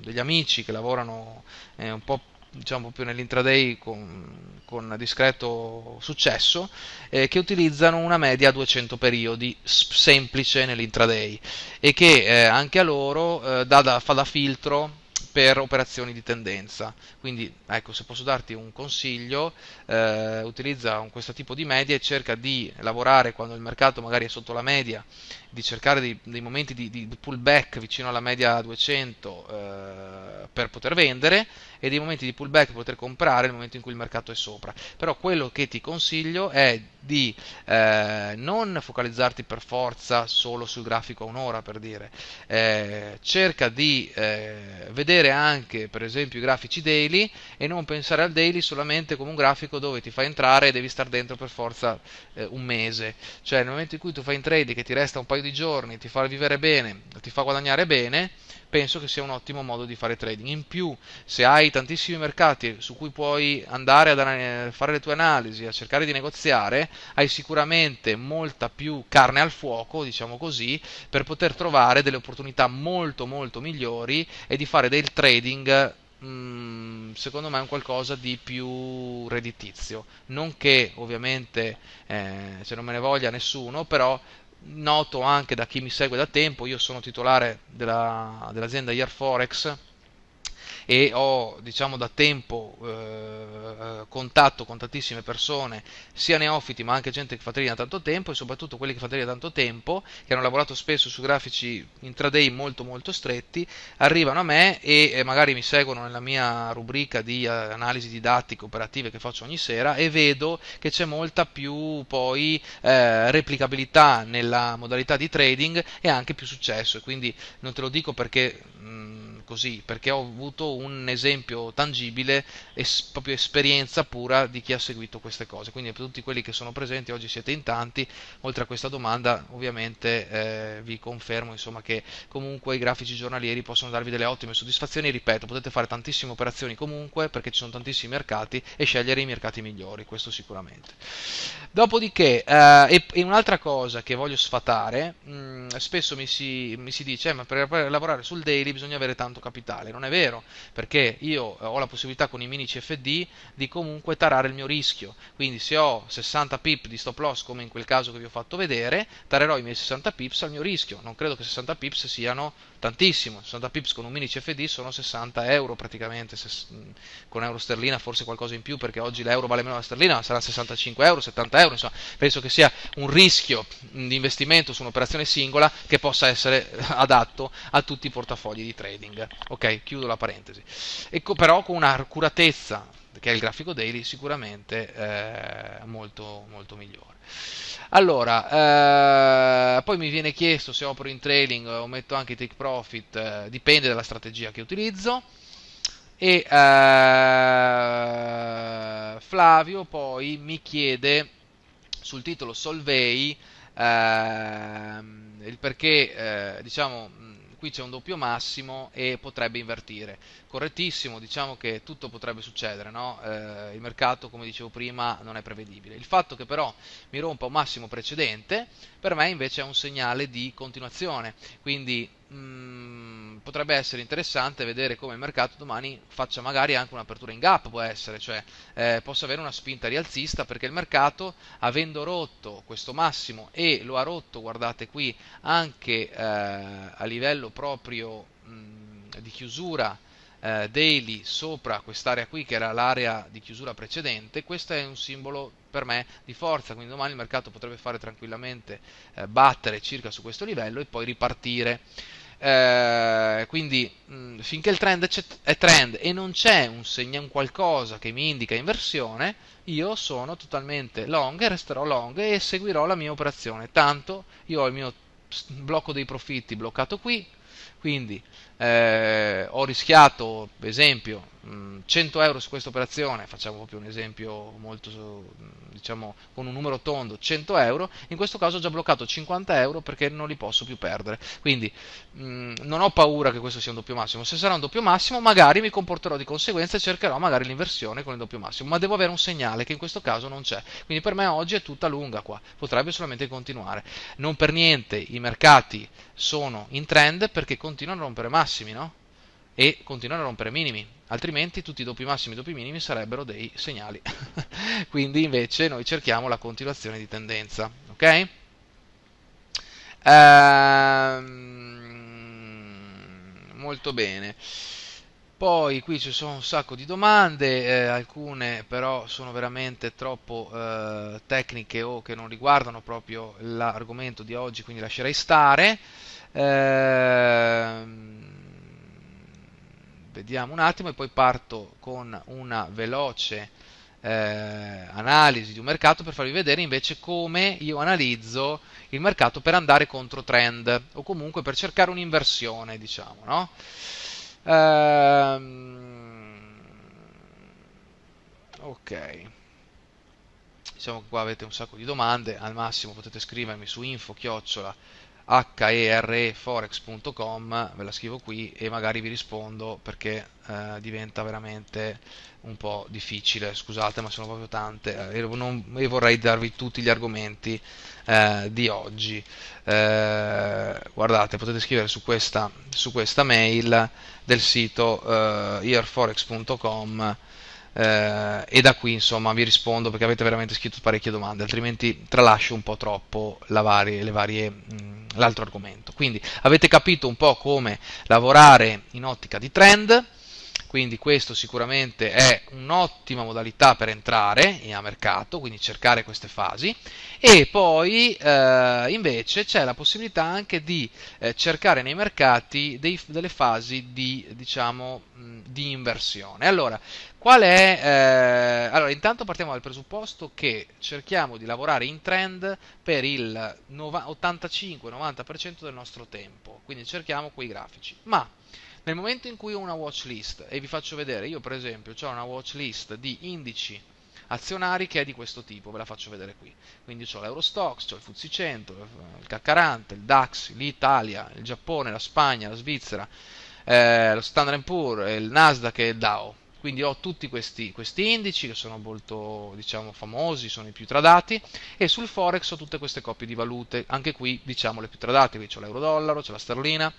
degli amici che lavorano eh, un po' diciamo più nell'intraday con, con discreto successo, eh, che utilizzano una media a 200 periodi semplice nell'intraday e che eh, anche a loro eh, da, da, fa da filtro per operazioni di tendenza. Quindi, ecco, se posso darti un consiglio, eh, utilizza un, questo tipo di media e cerca di lavorare quando il mercato magari è sotto la media, di cercare dei, dei momenti di, di, pullback vicino alla media 200 eh, per poter vendere e dei momenti di pullback per poter comprare nel momento in cui il mercato è sopra. Però quello che ti consiglio è di eh, non focalizzarti per forza solo sul grafico a un'ora, per dire. Eh, cerca di eh, vedere vedere anche per esempio i grafici daily e non pensare al daily solamente come un grafico dove ti fa entrare e devi stare dentro per forza eh, un mese, cioè nel momento in cui tu fai un trade che ti resta un paio di giorni, ti fa vivere bene, ti fa guadagnare bene, penso che sia un ottimo modo di fare trading. In più, se hai tantissimi mercati su cui puoi andare a fare le tue analisi, a cercare di negoziare, hai sicuramente molta più carne al fuoco, diciamo così, per poter trovare delle opportunità molto molto migliori e di fare del trading mm, secondo me è un qualcosa di più redditizio. Non che ovviamente eh, se non me ne voglia nessuno, però noto anche da chi mi segue da tempo, io sono titolare della, dell'azienda Year Forex e ho diciamo da tempo eh, eh, contatto con tantissime persone, sia neofiti ma anche gente che fa trading da tanto tempo e soprattutto quelli che fa trading da tanto tempo, che hanno lavorato spesso su grafici intraday molto molto stretti, arrivano a me e eh, magari mi seguono nella mia rubrica di eh, analisi didattiche operative che faccio ogni sera e vedo che c'è molta più poi eh, replicabilità nella modalità di trading e anche più successo e quindi non te lo dico perché mh, mm, così, perché ho avuto un esempio tangibile, es- proprio esperienza pura di chi ha seguito queste cose. Quindi per tutti quelli che sono presenti, oggi siete in tanti, oltre a questa domanda ovviamente eh, vi confermo insomma, che comunque i grafici giornalieri possono darvi delle ottime soddisfazioni, ripeto, potete fare tantissime operazioni comunque perché ci sono tantissimi mercati e scegliere i mercati migliori, questo sicuramente. Dopodiché, eh, e, e, un'altra cosa che voglio sfatare, mh, mm, spesso mi si, mi si dice, eh, ma per lavorare sul daily bisogna avere tanto tanto capitale. Non è vero, perché io eh, ho la possibilità con i mini CFD di comunque tarare il mio rischio. Quindi se ho 60 pip di stop loss, come in quel caso che vi ho fatto vedere, tarerò i miei 60 pips al mio rischio. Non credo che 60 pips siano tantissimo. 60 pips con un mini CFD sono 60 euro praticamente, mm, con euro sterlina forse qualcosa in più, perché oggi l'euro vale meno la sterlina, ma sarà 65 euro, 70 euro, insomma, penso che sia un rischio mm, di investimento su un'operazione singola che possa essere adatto a tutti i portafogli di trading. Excel. Ok, chiudo la parentesi. Ecco però con un'accuratezza che è il grafico daily sicuramente eh, molto, molto migliore. Allora, eh, poi mi viene chiesto se opero in trailing o metto anche take profit, eh, dipende dalla strategia che utilizzo. E eh, Flavio poi mi chiede sul titolo Solvay ehm, il perché, eh, diciamo, qui c'è un doppio massimo e potrebbe invertire. Correttissimo, diciamo che tutto potrebbe succedere, no? eh, il mercato come dicevo prima non è prevedibile. Il fatto che però mi rompa un massimo precedente per me invece è un segnale di continuazione, quindi mh, mm, potrebbe essere interessante vedere come il mercato domani faccia magari anche un'apertura in gap, può essere, cioè eh, possa avere una spinta rialzista perché il mercato avendo rotto questo massimo e lo ha rotto, guardate qui, anche eh, a livello proprio mh, mm, di chiusura eh, daily sopra quest'area qui che era l'area di chiusura precedente, questo è un simbolo per me di forza, quindi domani il mercato potrebbe fare tranquillamente eh, battere circa su questo livello e poi ripartire. Eh, quindi mh, mm, finché il trend è trend e non c'è un, segna, un qualcosa che mi indica inversione, io sono totalmente long e resterò long e seguirò la mia operazione. Tanto io ho il mio blocco dei profitti bloccato qui, quindi eh, ho rischiato, per esempio, 100 mm, euro su questa operazione, facciamo proprio un esempio molto, mm, diciamo, con un numero tondo, 100 euro, in questo caso ho già bloccato 50 euro perché non li posso più perdere. Quindi mh, mm, non ho paura che questo sia un doppio massimo, se sarà un doppio massimo magari mi comporterò di conseguenza e cercherò magari l'inversione con il doppio massimo, ma devo avere un segnale che in questo caso non c'è. Quindi per me oggi è tutta lunga qua, potrebbe solamente continuare. Non per niente i mercati sono in trend perché continuano continuano a rompere massimi, no? E continuano a rompere minimi, altrimenti tutti i doppi massimi e i doppi minimi sarebbero dei segnali. Quindi invece noi cerchiamo la continuazione di tendenza, ok? Ehm, molto bene. Poi qui ci sono un sacco di domande, eh, alcune però sono veramente troppo eh, tecniche o che non riguardano proprio l'argomento di oggi, quindi lascerei stare. Ehm, vediamo un attimo e poi parto con una veloce eh, analisi di un mercato per farvi vedere invece come io analizzo il mercato per andare contro trend o comunque per cercare un'inversione, diciamo, no? Ehm, ok diciamo che qua avete un sacco di domande, al massimo potete scrivermi su info chiocciola hereforex.com ve la scrivo qui e magari vi rispondo perché eh, diventa veramente un po' difficile scusate ma sono proprio tante eh, e, non, e vorrei darvi tutti gli argomenti eh, di oggi eh, guardate potete scrivere su questa, su questa mail del sito eh, eh, e da qui insomma vi rispondo perché avete veramente scritto parecchie domande, altrimenti tralascio un po' troppo la varie, varie, mh, l'altro argomento. Quindi avete capito un po' come lavorare in ottica di trend quindi questo sicuramente è un'ottima modalità per entrare a mercato, quindi cercare queste fasi e poi eh, invece c'è la possibilità anche di eh, cercare nei mercati dei, delle fasi di, diciamo, di inversione. Allora, qual è? Eh, allora, intanto partiamo dal presupposto che cerchiamo di lavorare in trend per il 85-90% del nostro tempo, quindi cerchiamo quei grafici. Ma nel momento in cui ho una watch list e vi faccio vedere, io per esempio ho una watch list di indici azionari che è di questo tipo, ve la faccio vedere qui. Quindi ho l'Eurostox, ho il FTSE 100, il Caccarante, il DAX, l'Italia, il Giappone, la Spagna, la Svizzera, eh, lo Standard Poor's, eh, il Nasdaq e il DAO. Quindi ho tutti questi, questi indici che sono molto diciamo, famosi, sono i più tradati, e sul Forex ho tutte queste coppie di valute, anche qui diciamo le più tradate, qui c'è l'euro dollaro, c'è la sterlina,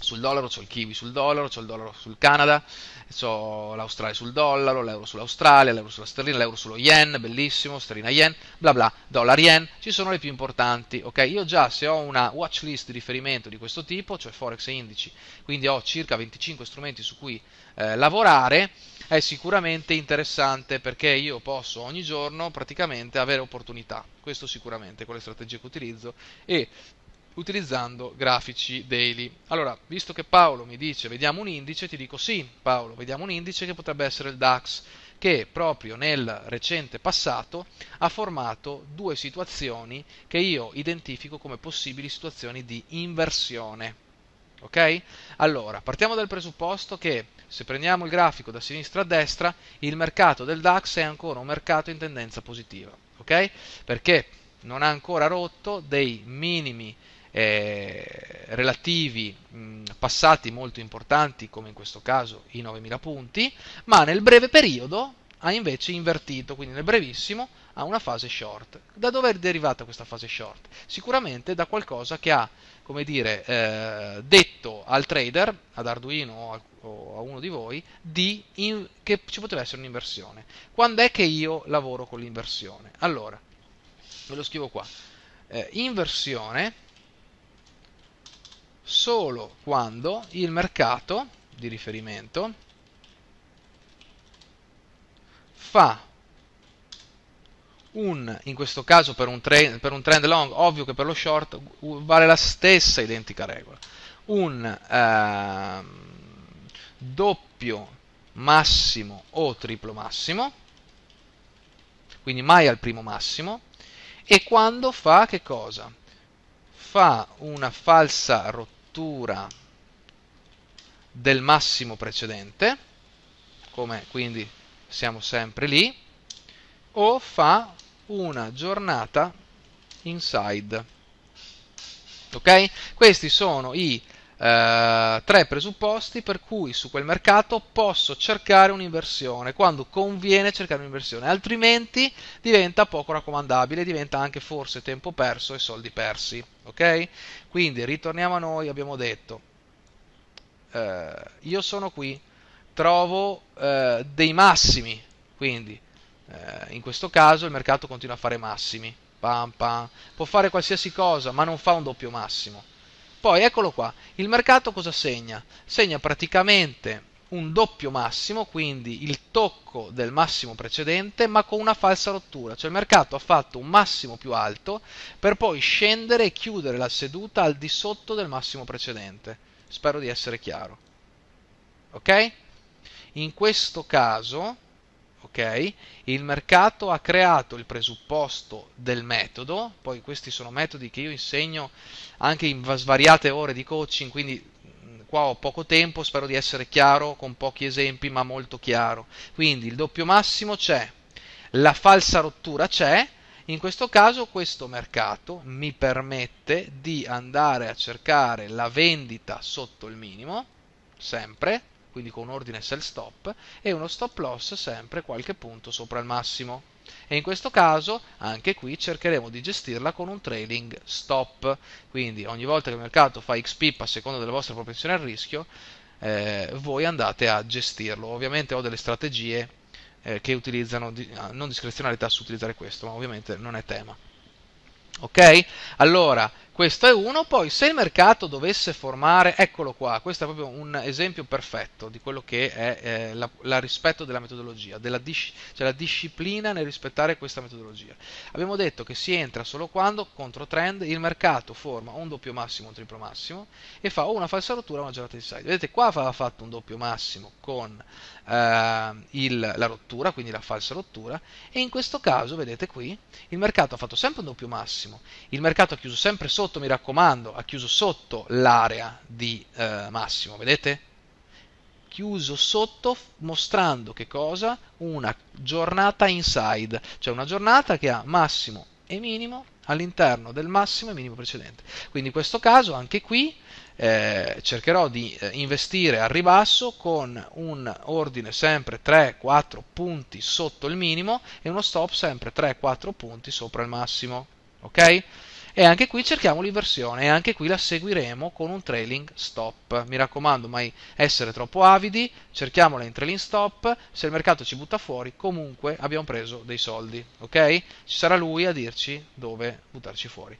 sul dollaro, c'ho il kiwi sul dollaro, c'ho il dollaro sul Canada, c'ho l'Australia sul dollaro, l'euro sull'Australia, l'euro sulla sterlina, l'euro sullo yen, bellissimo, sterlina yen, bla bla, dollar yen, ci sono le più importanti, ok? Io già se ho una watch list di riferimento di questo tipo, cioè forex e indici, quindi ho circa 25 strumenti su cui eh, lavorare, è sicuramente interessante perché io posso ogni giorno praticamente avere opportunità, questo sicuramente con le strategie che utilizzo e utilizzando grafici daily. Allora, visto che Paolo mi dice vediamo un indice, ti dico sì, Paolo, vediamo un indice che potrebbe essere il DAX, che proprio nel recente passato ha formato due situazioni che io identifico come possibili situazioni di inversione. Ok? Allora, partiamo dal presupposto che se prendiamo il grafico da sinistra a destra, il mercato del DAX è ancora un mercato in tendenza positiva. Ok? Perché non ha ancora rotto dei minimi eh, relativi mh, passati molto importanti, come in questo caso i 9.000 punti, ma nel breve periodo ha invece invertito, quindi nel brevissimo ha una fase short. Da dove è derivata questa fase short? Sicuramente da qualcosa che ha, come dire, eh, detto al trader, ad Arduino o a, o a uno di voi, di in, che ci poteva essere un'inversione. Quando è che io lavoro con l'inversione? Allora, ve lo scrivo qua. Eh, inversione solo quando il mercato di riferimento fa un, in questo caso per un, trend, per un trend long, ovvio che per lo short vale la stessa identica regola, un eh, doppio massimo o triplo massimo, quindi mai al primo massimo, e quando fa che cosa? Fa una falsa rottura lettura del massimo precedente, come quindi siamo sempre lì, o fa una giornata inside. Ok? Questi sono i eh, tre presupposti per cui su quel mercato posso cercare un'inversione quando conviene cercare un'inversione, altrimenti diventa poco raccomandabile, diventa anche forse tempo perso e soldi persi. Ok? Quindi ritorniamo a noi, abbiamo detto, eh, io sono qui, trovo eh, dei massimi, quindi eh, in questo caso il mercato continua a fare massimi. Pam, pam. Può fare qualsiasi cosa, ma non fa un doppio massimo poi eccolo qua, il mercato cosa segna? Segna praticamente un doppio massimo, quindi il tocco del massimo precedente, ma con una falsa rottura, cioè il mercato ha fatto un massimo più alto per poi scendere e chiudere la seduta al di sotto del massimo precedente. Spero di essere chiaro. Ok? In questo caso ok? Il mercato ha creato il presupposto del metodo, poi questi sono metodi che io insegno anche in svariate ore di coaching, quindi mm, qua ho poco tempo, spero di essere chiaro con pochi esempi, ma molto chiaro. Quindi il doppio massimo c'è, la falsa rottura c'è, in questo caso questo mercato mi permette di andare a cercare la vendita sotto il minimo, sempre quindi con un ordine sell stop e uno stop loss sempre qualche punto sopra il massimo. E in questo caso anche qui cercheremo di gestirla con un trailing stop, quindi ogni volta che il mercato fa x pip a seconda della vostra propensione al rischio, eh, voi andate a gestirlo. Ovviamente ho delle strategie eh, che utilizzano di, ah, non discrezionalità su utilizzare questo, ma ovviamente non è tema. Ok? Allora, questo è uno, poi se il mercato dovesse formare, eccolo qua, questo è proprio un esempio perfetto di quello che è eh, la, la, rispetto della metodologia, della dis- cioè la disciplina nel rispettare questa metodologia. Abbiamo detto che si entra solo quando, contro trend, il mercato forma un doppio massimo, un triplo massimo e fa una falsa rottura o una giornata di side. Vedete qua ha fatto un doppio massimo con eh, il, la rottura, quindi la falsa rottura, e in questo caso, vedete qui, il mercato ha fatto sempre un doppio massimo, il mercato ha chiuso sempre sotto sotto, mi raccomando, ha chiuso sotto l'area di eh, massimo, vedete? Chiuso sotto mostrando che cosa? Una giornata inside, cioè una giornata che ha massimo e minimo all'interno del massimo e minimo precedente. Quindi in questo caso anche qui eh, cercherò di eh, investire al ribasso con un ordine sempre 3-4 punti sotto il minimo e uno stop sempre 3-4 punti sopra il massimo. Ok? e anche qui cerchiamo l'inversione e anche qui la seguiremo con un trailing stop. Mi raccomando, mai essere troppo avidi, cerchiamola in trailing stop, se il mercato ci butta fuori comunque abbiamo preso dei soldi, ok? Ci sarà lui a dirci dove buttarci fuori.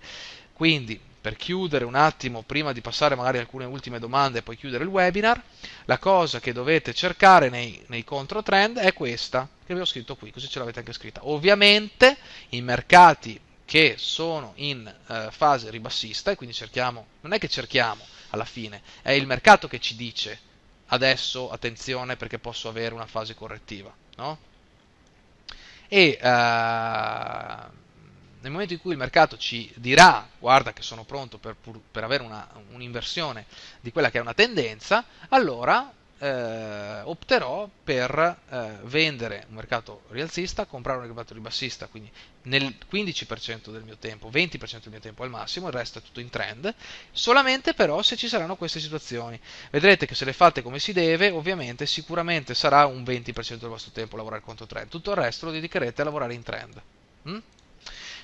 Quindi, per chiudere un attimo, prima di passare magari alcune ultime domande e poi chiudere il webinar, la cosa che dovete cercare nei, nei controtrend è questa che vi ho scritto qui, così ce l'avete anche scritta. Ovviamente i mercati che sono in eh, fase ribassista e quindi cerchiamo, non è che cerchiamo alla fine, è il mercato che ci dice adesso attenzione perché posso avere una fase correttiva, no? E eh, nel momento in cui il mercato ci dirà guarda che sono pronto per, per avere una, un'inversione di quella che è una tendenza, allora eh, opterò per eh, vendere un mercato rialzista, comprare un mercato ribassista, quindi nel 15% del mio tempo, 20% del mio tempo al massimo, il resto è tutto in trend, solamente però se ci saranno queste situazioni. Vedrete che se le fate come si deve, ovviamente sicuramente sarà un 20% del vostro tempo lavorare contro trend, tutto il resto lo dedicherete a lavorare in trend. Mm?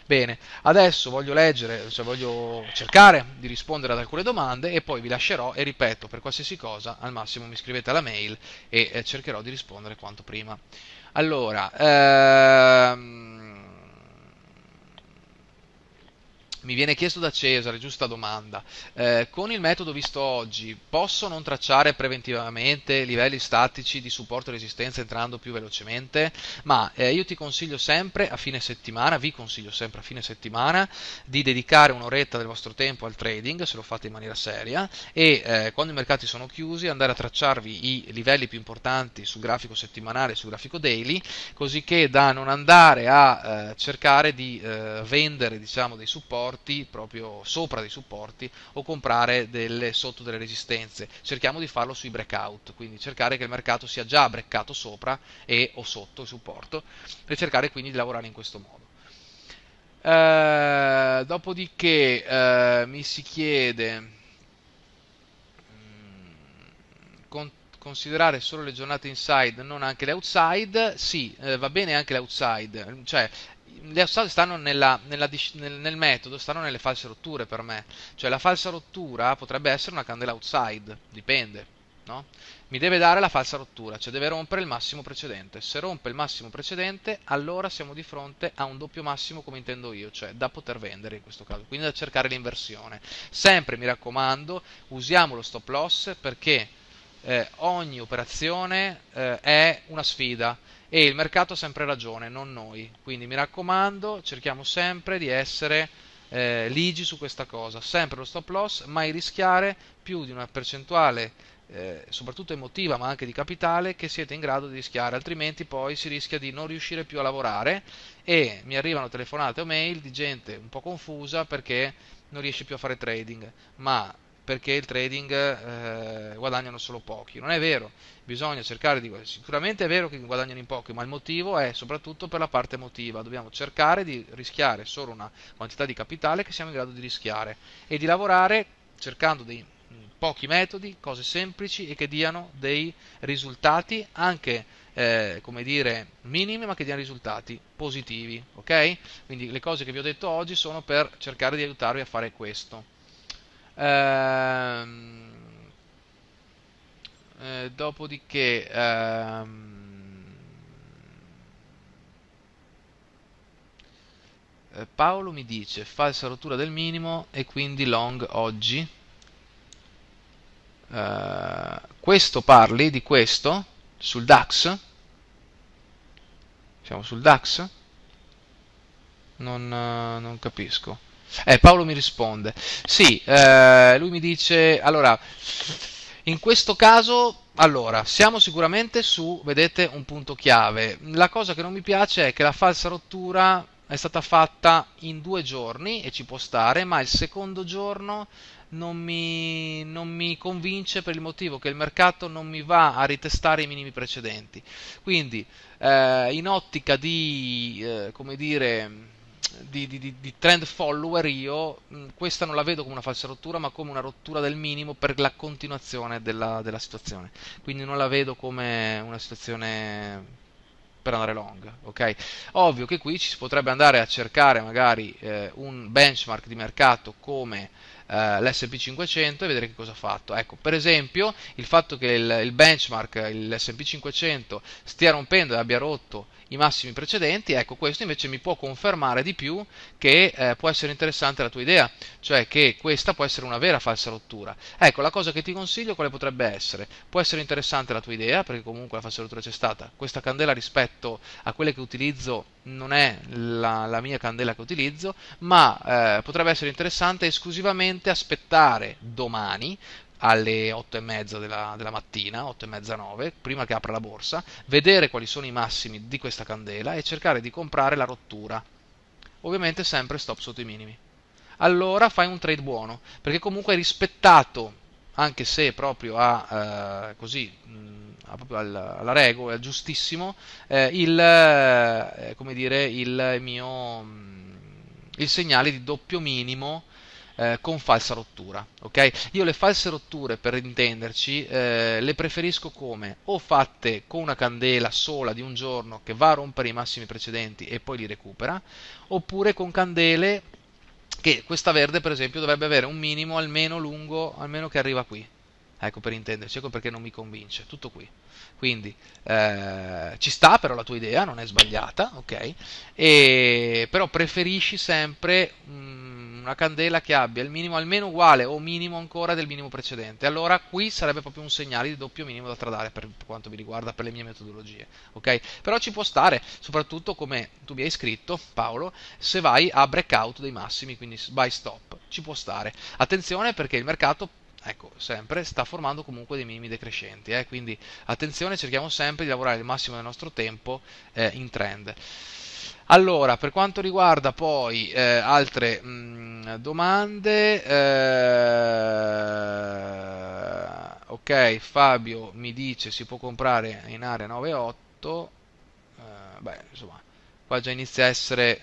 Bene, adesso voglio leggere, cioè voglio cercare di rispondere ad alcune domande e poi vi lascerò e ripeto, per qualsiasi cosa al massimo mi scrivete alla mail e eh, cercherò di rispondere quanto prima. Allora, ehm mi viene chiesto da Cesare, giusta domanda, eh, con il metodo visto oggi posso non tracciare preventivamente livelli statici di supporto e resistenza entrando più velocemente? Ma eh, io ti consiglio sempre a fine settimana, vi consiglio sempre a fine settimana di dedicare un'oretta del vostro tempo al trading, se lo fate in maniera seria, e eh, quando i mercati sono chiusi andare a tracciarvi i livelli più importanti sul grafico settimanale e sul grafico daily, così che da non andare a eh, cercare di eh, vendere diciamo, dei supporti supporti, proprio sopra dei supporti, o comprare delle, sotto delle resistenze. Cerchiamo di farlo sui breakout, quindi cercare che il mercato sia già breccato sopra e o sotto il supporto, per cercare quindi di lavorare in questo modo. Uh, dopodiché uh, mi si chiede mm, con, considerare solo le giornate inside, non anche le outside. Sì, eh, va bene anche le outside, cioè le associate stanno nella, nella, nel, nel, metodo, stanno nelle false rotture per me. Cioè la falsa rottura potrebbe essere una candela outside, dipende. No? Mi deve dare la falsa rottura, cioè deve rompere il massimo precedente. Se rompe il massimo precedente, allora siamo di fronte a un doppio massimo come intendo io, cioè da poter vendere in questo caso, quindi da cercare l'inversione. Sempre, mi raccomando, usiamo lo stop loss perché eh, ogni operazione eh, è una sfida e il mercato ha sempre ragione, non noi. Quindi mi raccomando, cerchiamo sempre di essere eh, ligi su questa cosa, sempre lo stop loss, mai rischiare più di una percentuale, eh, soprattutto emotiva ma anche di capitale, che siete in grado di rischiare, altrimenti poi si rischia di non riuscire più a lavorare e mi arrivano telefonate o mail di gente un po' confusa perché non riesce più a fare trading, ma perché il trading eh, guadagnano solo pochi. Non è vero, bisogna cercare di... Sicuramente è vero che guadagnano in pochi, ma il motivo è soprattutto per la parte emotiva. Dobbiamo cercare di rischiare solo una quantità di capitale che siamo in grado di rischiare e di lavorare cercando dei mm, pochi metodi, cose semplici e che diano dei risultati anche eh, come dire minimi ma che diano risultati positivi ok quindi le cose che vi ho detto oggi sono per cercare di aiutarvi a fare questo Ehm, eh, dopodiché... Ehm, eh, Paolo mi dice falsa rottura del minimo e quindi long oggi. Uh, questo parli di questo sul DAX. Siamo sul DAX? Non, uh, non capisco. Eh, Paolo mi risponde. Sì, eh, lui mi dice, allora, in questo caso, allora, siamo sicuramente su, vedete, un punto chiave. La cosa che non mi piace è che la falsa rottura è stata fatta in due giorni e ci può stare, ma il secondo giorno non mi, non mi, convince per il motivo che il mercato non mi va a ritestare i minimi precedenti. Quindi, eh, in ottica di, eh, come dire, di, di, di, trend follower io mm, questa non la vedo come una falsa rottura ma come una rottura del minimo per la continuazione della, della situazione quindi non la vedo come una situazione per andare long ok ovvio che qui ci si potrebbe andare a cercare magari eh, un benchmark di mercato come eh, l'SP 500 e vedere che cosa ha fatto ecco per esempio il fatto che il, il benchmark l'SP 500 stia rompendo e abbia rotto i massimi precedenti, ecco questo invece mi può confermare di più che eh, può essere interessante la tua idea, cioè che questa può essere una vera falsa rottura. Ecco, la cosa che ti consiglio quale potrebbe essere? Può essere interessante la tua idea, perché comunque la falsa rottura c'è stata, questa candela rispetto a quelle che utilizzo non è la, la mia candela che utilizzo, ma eh, potrebbe essere interessante esclusivamente aspettare domani alle 8 e mezza della, della mattina, 8 e mezza 9, prima che apra la borsa, vedere quali sono i massimi di questa candela e cercare di comprare la rottura. Ovviamente sempre stop sotto i minimi. Allora fai un trade buono, perché comunque hai rispettato, anche se proprio a eh, così proprio alla, alla regola, al giustissimo, eh, il, eh, dire, il, mio il segnale di doppio minimo eh, con falsa rottura. Ok? Io le false rotture, per intenderci, eh, le preferisco come o fatte con una candela sola di un giorno che va a rompere i massimi precedenti e poi li recupera, oppure con candele che questa verde, per esempio, dovrebbe avere un minimo almeno lungo, almeno che arriva qui. Ecco per intenderci, ecco perché non mi convince, tutto qui. Quindi eh, ci sta però la tua idea, non è sbagliata, ok? E, però preferisci sempre una candela che abbia il minimo almeno uguale o minimo ancora del minimo precedente. Allora qui sarebbe proprio un segnale di doppio minimo da tradare per, quanto mi riguarda, per le mie metodologie. Ok? Però ci può stare, soprattutto come tu mi hai scritto, Paolo, se vai a breakout dei massimi, quindi buy stop, ci può stare. Attenzione perché il mercato ecco, sempre sta formando comunque dei minimi decrescenti, eh? quindi attenzione, cerchiamo sempre di lavorare il massimo del nostro tempo eh, in trend. Allora, per quanto riguarda poi eh, altre mh, mm, domande, eh, ok, Fabio mi dice si può comprare in area 9.8, eh, beh, insomma, qua già inizia a essere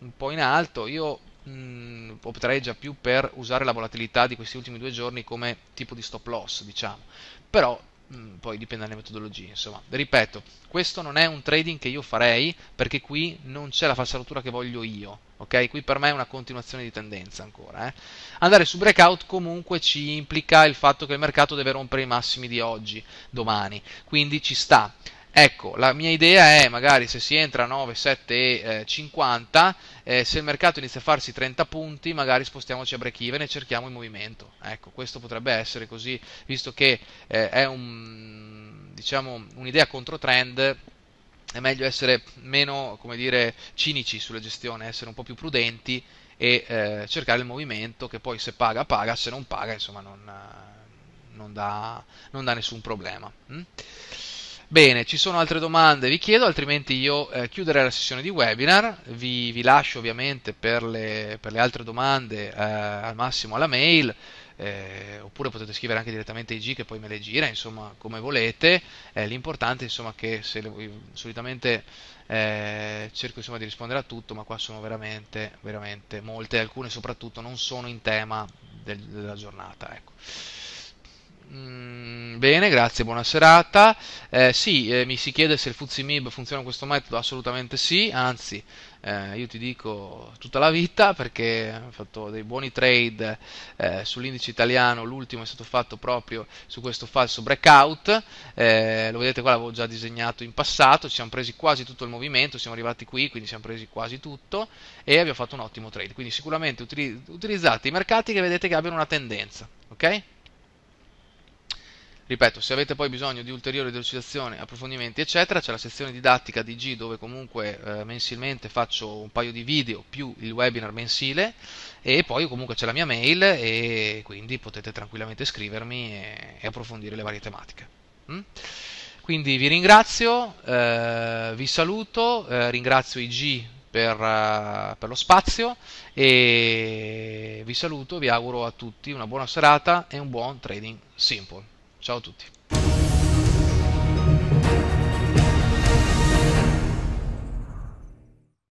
un po' in alto, io mh, mm, opterei già più per usare la volatilità di questi ultimi due giorni come tipo di stop loss, diciamo, però Mm, poi dipende dalle metodologie, insomma, ripeto, questo non è un trading che io farei perché qui non c'è la falsaratura che voglio io, ok? Qui per me è una continuazione di tendenza ancora, eh? Andare su breakout comunque ci implica il fatto che il mercato deve rompere i massimi di oggi, domani, quindi ci sta. Ecco, la mia idea è magari se si entra a 9, 7 e eh, 50, eh, se il mercato inizia a farsi 30 punti, magari spostiamoci a break even e cerchiamo il movimento. Ecco, questo potrebbe essere così, visto che eh, è un, diciamo, un'idea contro trend è meglio essere meno dire, cinici sulla gestione, essere un po' più prudenti e eh, cercare il movimento che poi se paga paga, se non paga insomma non, non, dà, non dà, nessun problema. Mm? Bene, ci sono altre domande, vi chiedo, altrimenti io eh, chiuderei la sessione di webinar, vi, vi lascio ovviamente per le, per le altre domande eh, al massimo alla mail, eh, oppure potete scrivere anche direttamente ai G che poi me le gira, insomma come volete, eh, l'importante è che se le, solitamente eh, cerco insomma, di rispondere a tutto, ma qua sono veramente, veramente molte, alcune soprattutto non sono in tema del, della giornata. Ecco. Mm, bene, grazie, buona serata. Eh, sì, eh, mi si chiede se il FuzziMib funziona con questo metodo, assolutamente sì, anzi eh, io ti dico tutta la vita perché ho fatto dei buoni trade eh, sull'indice italiano, l'ultimo è stato fatto proprio su questo falso breakout, eh, lo vedete qua l'avevo già disegnato in passato, ci siamo presi quasi tutto il movimento, siamo arrivati qui, quindi ci siamo presi quasi tutto e abbiamo fatto un ottimo trade, quindi sicuramente utili utilizzate i mercati che vedete che abbiano una tendenza, ok? Ripeto, se avete poi bisogno di ulteriori delucidazioni, approfondimenti, eccetera, c'è la sezione didattica di G dove comunque eh, mensilmente faccio un paio di video più il webinar mensile e poi comunque c'è la mia mail e quindi potete tranquillamente scrivermi e, e approfondire le varie tematiche. Mm? Quindi vi ringrazio, eh, vi saluto, eh, ringrazio i G per, uh, per lo spazio e vi saluto, vi auguro a tutti una buona serata e un buon trading simple. Ciao a tutti.